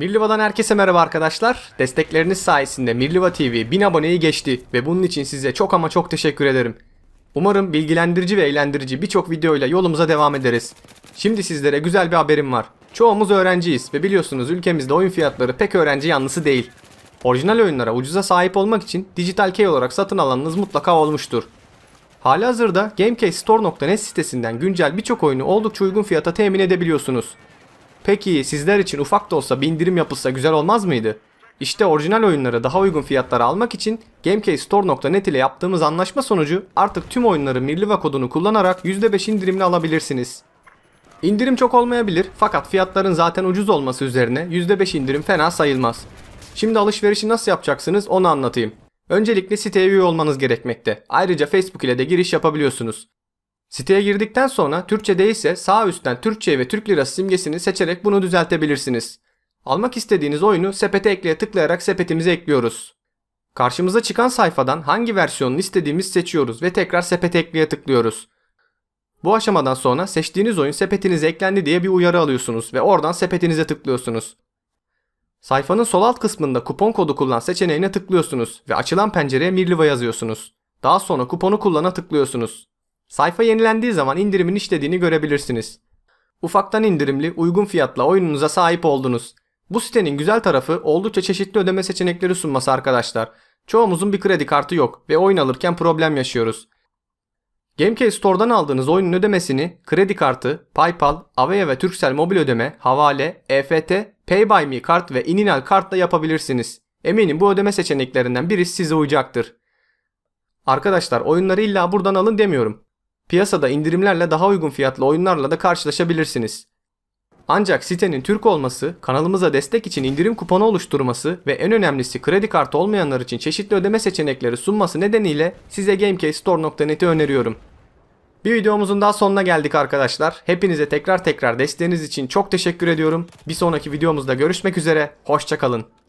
Mirliva'dan herkese merhaba arkadaşlar. Destekleriniz sayesinde Mirliva TV 1000 aboneyi geçti ve bunun için size çok ama çok teşekkür ederim. Umarım bilgilendirici ve eğlendirici birçok videoyla yolumuza devam ederiz. Şimdi sizlere güzel bir haberim var. Çoğumuz öğrenciyiz ve biliyorsunuz ülkemizde oyun fiyatları pek öğrenci yanlısı değil. Orijinal oyunlara ucuza sahip olmak için dijital Key olarak satın alanınız mutlaka olmuştur. Halihazırda Gamekeystore.net sitesinden güncel birçok oyunu oldukça uygun fiyata temin edebiliyorsunuz. Peki sizler için ufak da olsa bir indirim yapılsa güzel olmaz mıydı? İşte orijinal oyunları daha uygun fiyatlara almak için GameCaseStore.net ile yaptığımız anlaşma sonucu artık tüm oyunları Mirliva kodunu kullanarak %5 indirimli alabilirsiniz. İndirim çok olmayabilir fakat fiyatların zaten ucuz olması üzerine %5 indirim fena sayılmaz. Şimdi alışverişi nasıl yapacaksınız onu anlatayım. Öncelikle siteye üye olmanız gerekmekte. Ayrıca Facebook ile de giriş yapabiliyorsunuz. Siteye girdikten sonra Türkçe değilse sağ üstten Türkçe ve Türk Lirası simgesini seçerek bunu düzeltebilirsiniz. Almak istediğiniz oyunu sepete ekleye tıklayarak sepetimize ekliyoruz. Karşımıza çıkan sayfadan hangi versiyonunu istediğimiz seçiyoruz ve tekrar sepete ekleye tıklıyoruz. Bu aşamadan sonra seçtiğiniz oyun sepetinize eklendi diye bir uyarı alıyorsunuz ve oradan sepetinize tıklıyorsunuz. Sayfanın sol alt kısmında kupon kodu kullan seçeneğine tıklıyorsunuz ve açılan pencereye Mirliva yazıyorsunuz. Daha sonra kuponu kullana tıklıyorsunuz. Sayfa yenilendiği zaman indirimin işlediğini görebilirsiniz. Ufaktan indirimli, uygun fiyatla oyununuza sahip oldunuz. Bu sitenin güzel tarafı oldukça çeşitli ödeme seçenekleri sunması arkadaşlar. Çoğumuzun bir kredi kartı yok ve oyun alırken problem yaşıyoruz. GameCase Store'dan aldığınız oyunun ödemesini kredi kartı, PayPal, Avaya ve Turkcell mobil ödeme, havale, EFT, PayByMe kart ve Ininal kartla yapabilirsiniz. Eminim bu ödeme seçeneklerinden biri size uyacaktır. Arkadaşlar oyunları illa buradan alın demiyorum. Piyasada indirimlerle daha uygun fiyatlı oyunlarla da karşılaşabilirsiniz. Ancak sitenin Türk olması, kanalımıza destek için indirim kuponu oluşturması ve en önemlisi kredi kartı olmayanlar için çeşitli ödeme seçenekleri sunması nedeniyle size Gamekeystore.net'i öneriyorum. Bir videomuzun daha sonuna geldik arkadaşlar. Hepinize tekrar tekrar desteğiniz için çok teşekkür ediyorum. Bir sonraki videomuzda görüşmek üzere. Hoşçakalın.